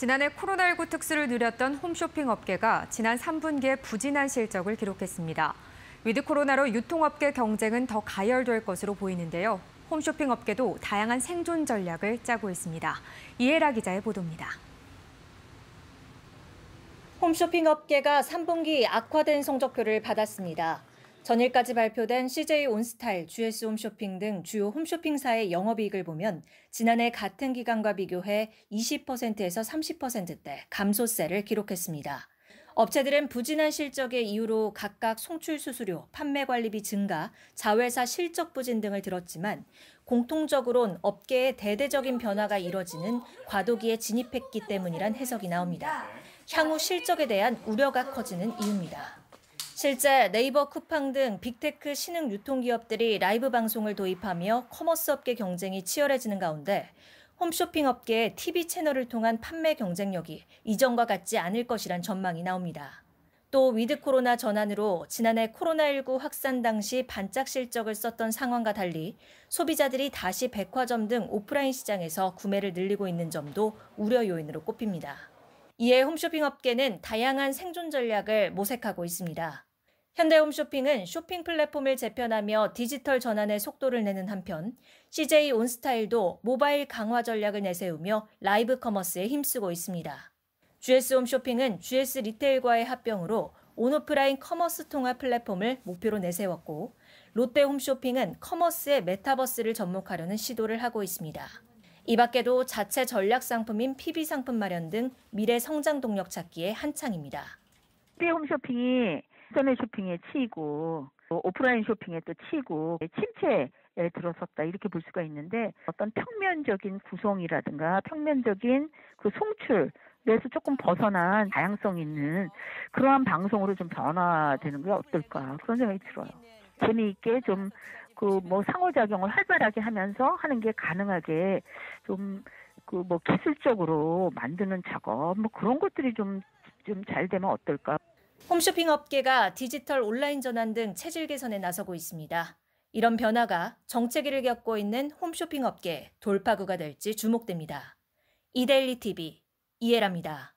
지난해 코로나19 특수를 누렸던 홈쇼핑 업계가 지난 3분기에 부진한 실적을 기록했습니다. 위드 코로나로 유통업계 경쟁은 더 가열될 것으로 보이는데요. 홈쇼핑 업계도 다양한 생존 전략을 짜고 있습니다. 이혜라 기자의 보도입니다. 홈쇼핑 업계가 3분기 악화된 성적표를 받았습니다. 전일까지 발표된 CJ 온스타일, GS 홈쇼핑 등 주요 홈쇼핑사의 영업이익을 보면 지난해 같은 기간과 비교해 20%에서 30%대 감소세를 기록했습니다. 업체들은 부진한 실적의 이유로 각각 송출 수수료, 판매 관리비 증가, 자회사 실적 부진 등을 들었지만 공통적으론 업계의 대대적인 변화가 이뤄지는 과도기에 진입했기 때문이란 해석이 나옵니다. 향후 실적에 대한 우려가 커지는 이유입니다. 실제 네이버 쿠팡 등 빅테크 신흥 유통기업들이 라이브 방송을 도입하며 커머스 업계 경쟁이 치열해지는 가운데 홈쇼핑 업계의 TV 채널을 통한 판매 경쟁력이 이전과 같지 않을 것이란 전망이 나옵니다. 또 위드 코로나 전환으로 지난해 코로나19 확산 당시 반짝 실적을 썼던 상황과 달리 소비자들이 다시 백화점 등 오프라인 시장에서 구매를 늘리고 있는 점도 우려 요인으로 꼽힙니다. 이에 홈쇼핑 업계는 다양한 생존 전략을 모색하고 있습니다. 현대홈쇼핑은 쇼핑 플랫폼을 재편하며 디지털 전환의 속도를 내는 한편 CJ 온스타일도 모바일 강화 전략을 내세우며 라이브 커머스에 힘쓰고 있습니다. GS 홈쇼핑은 GS 리테일과의 합병으로 온오프라인 커머스 통합 플랫폼을 목표로 내세웠고 롯데 홈쇼핑은 커머스의 메타버스를 접목하려는 시도를 하고 있습니다. 이 밖에도 자체 전략 상품인 PB 상품 마련 등 미래 성장 동력 찾기에 한창입니다. 롯데 홈쇼핑이 인터넷 쇼핑에 치이고 오프라인 쇼핑에 또 치고 침체에 들어섰다 이렇게 볼 수가 있는데 어떤 평면적인 구성이라든가 평면적인 그 송출 그래서 조금 벗어난 다양성 있는 그러한 방송으로 좀 변화되는 게 어떨까 그런 생각이 들어요. 재미있게 좀 그 뭐 상호작용을 활발하게 하면서 하는 게 가능하게 좀 그 뭐 기술적으로 만드는 작업 뭐 그런 것들이 좀 좀 잘 되면 어떨까. 홈쇼핑 업계가 디지털 온라인 전환 등 체질 개선에 나서고 있습니다. 이런 변화가 정체기를 겪고 있는 홈쇼핑 업계 돌파구가 될지 주목됩니다. 이데일리 TV 이해랍니다.